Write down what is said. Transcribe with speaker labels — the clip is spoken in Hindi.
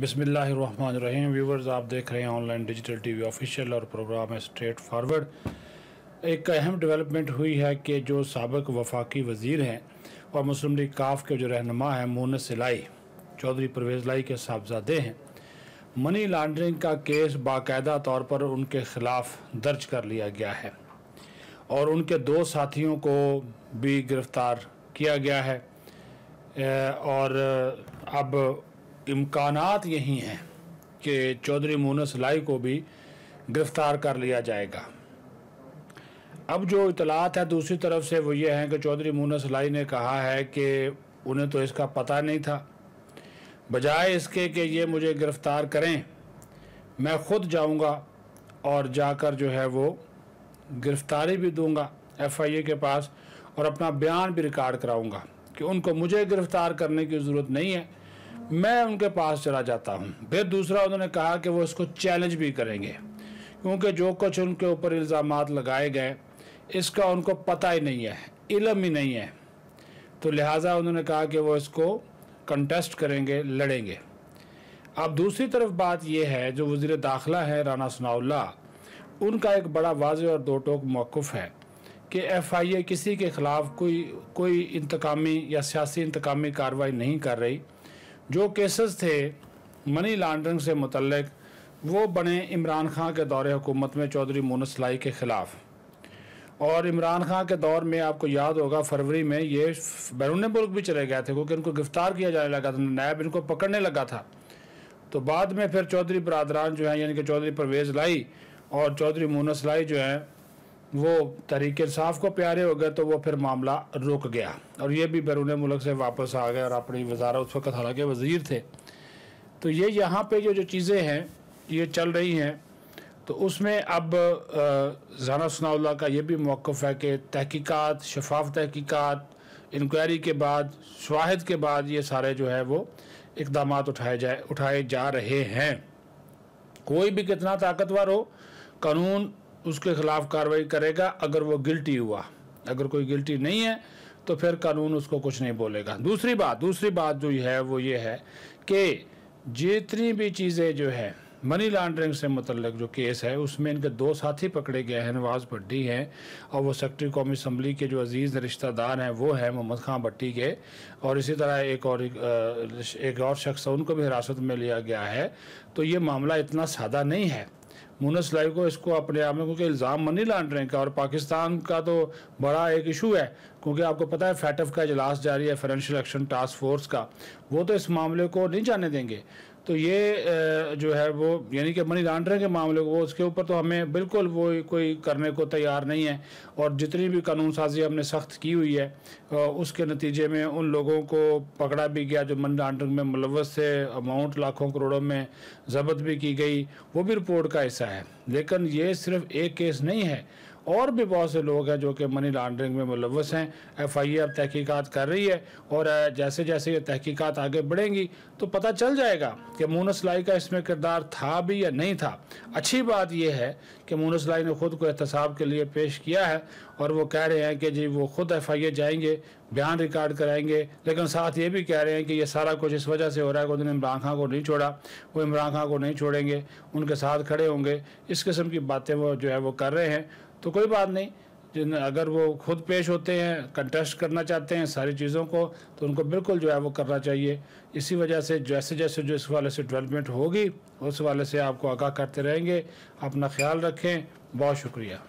Speaker 1: बिसमीम व्यूवर्स आप देख रहे हैं ऑनलाइन डिजिटल टीवी ऑफिशियल और प्रोग्राम है स्ट्रेट फारवर्ड एक अहम डेवलपमेंट हुई है कि जो सबक वफाकी वजीर हैं और मुस्लिम लीग काफ के जो रहनमा हैं मोनस लाई चौधरी परवेज लाई के साहबजादे हैं मनी लॉन्ड्रिंग का केस बाकायदा तौर पर उनके खिलाफ दर्ज कर लिया गया है और उनके दो साथियों को भी गिरफ्तार किया गया है और अब इम्कान यही हैं कि चौधरी मोनस लाई को भी गिरफ़्तार कर लिया जाएगा अब जो इतलात है दूसरी तरफ से वो ये हैं कि चौधरी मोनस लाई ने कहा है कि उन्हें तो इसका पता नहीं था बजाय इसके कि ये मुझे गिरफ़्तार करें मैं ख़ुद जाऊंगा और जाकर जो है वो गिरफ़्तारी भी दूंगा एफआईए के पास और अपना बयान भी रिकॉर्ड कराऊंगा कि उनको मुझे गिरफ़्तार करने की ज़रूरत नहीं है मैं उनके पास चला जाता हूँ फिर दूसरा उन्होंने कहा कि वो इसको चैलेंज भी करेंगे क्योंकि जो कुछ उनके ऊपर इल्ज़ाम लगाए गए इसका उनको पता ही नहीं है इलम ही नहीं है तो लिहाजा उन्होंने कहा कि वो इसको कंटेस्ट करेंगे लड़ेंगे अब दूसरी तरफ बात यह है जो वजीर दाखिला है राना सनाउल्ला उनका एक बड़ा वाज और दो टोक मौक़ है कि एफ़ आई ए किसी के ख़िलाफ़ कोई कोई इंतकामी या सियासी इंतकामी कार्रवाई नहीं कर रही जो केसेस थे मनी लॉन्ड्रिंग से मुतलक वो बने इमरान खां के दौर हुकूमत में चौधरी मोनसलाई के ख़िलाफ़ और इमरान खान के दौर में आपको याद होगा फरवरी में ये बैरून मुल्क भी चले गए थे क्योंकि इनको गिरफ़्तार किया जाने लगा था नायब इनको पकड़ने लगा था तो बाद में फिर चौधरी बरदरान जो है यानी कि चौधरी परवेज़ लाई और चौधरी मोनस लाई जो है वो तरीके साफ को प्यारे हो गए तो वो फिर मामला रुक गया और ये भी बैरून मुल्क से वापस आ गए और अपनी वजारा उस वक्त हालांकि वज़ीर थे तो ये यहाँ पे जो जो चीज़ें हैं ये चल रही हैं तो उसमें अब जाना सनाउल्ला का ये भी मौक़ है कि तहकीक़ात शफाफ तहकीक़ात इंक्वायरी के बाद शवाहद के बाद ये सारे जो है वो इकदाम उठाए जाए उठाए जा रहे हैं कोई भी कितना ताकतवर हो कानून उसके खिलाफ कार्रवाई करेगा अगर वो गिल्टी हुआ अगर कोई गिल्टी नहीं है तो फिर कानून उसको कुछ नहीं बोलेगा दूसरी बात दूसरी बात जो है वो ये है कि जितनी भी चीज़ें जो है मनी लॉन्ड्रिंग से मतलब जो केस है उसमें इनके दो साथी पकड़े गए हैं नवाज भट्टी हैं और वो सेक्रेटरी कौमी असम्बली के जो अजीज़ रिश्तेदार हैं वो हैं मोहम्मद खां भट्टी के और इसी तरह एक और एक और शख्स उनको भी हिरासत में लिया गया है तो ये मामला इतना सादा नहीं है मुनस लाई को इसको अपने आप में क्योंकि इल्ज़ाम मनी लॉन्ड्रिंग का और पाकिस्तान का तो बड़ा एक इशू है क्योंकि आपको पता है फैटफ का इजलास जारी है फाइनेंशियल एक्शन टास्क फोर्स का वो तो इस मामले को नहीं जाने देंगे तो ये जो है वो यानी कि मनी लॉन्ड्रिंग के मामले को उसके ऊपर तो हमें बिल्कुल वो कोई करने को तैयार नहीं है और जितनी भी कानून साजी हमने सख्त की हुई है उसके नतीजे में उन लोगों को पकड़ा भी गया जो मनी लॉन्ड्रिंग में मुलवस थे अमाउंट लाखों करोड़ों में जब्त भी की गई वो भी रिपोर्ट का हिस्सा है लेकिन ये सिर्फ एक केस नहीं है और भी बहुत से लोग हैं जो कि मनी लॉन्ड्रिंग में मुलवस हैं एफ आई ए अब तहकीकात कर रही है और जैसे जैसे ये तहकीक़त आगे बढ़ेंगी तो पता चल जाएगा कि मोनसलाई का इसमें किरदार था भी या नहीं था अच्छी बात यह है कि मोनसलाई ने खुद को एहतसाब के लिए पेश किया है और वो कह रहे हैं कि जी वो खुद एफ आई ए जाएंगे बयान रिकॉर्ड कराएंगे लेकिन साथ ये भी कह रहे हैं कि ये सारा कुछ इस वजह से हो रहा है कि उन्होंने इमरान खान को नहीं छोड़ा वो इमरान खान को नहीं छोड़ेंगे उनके साथ खड़े होंगे इस किस्म की बातें वो जो है वो कर रहे हैं तो कोई बात नहीं जिन अगर वो खुद पेश होते हैं कंटेस्ट करना चाहते हैं सारी चीज़ों को तो उनको बिल्कुल जो है वो करना चाहिए इसी वजह से जैसे जैसे जो इस वाले से डेवलपमेंट होगी उस वाले से आपको आगाह करते रहेंगे अपना ख्याल रखें बहुत शुक्रिया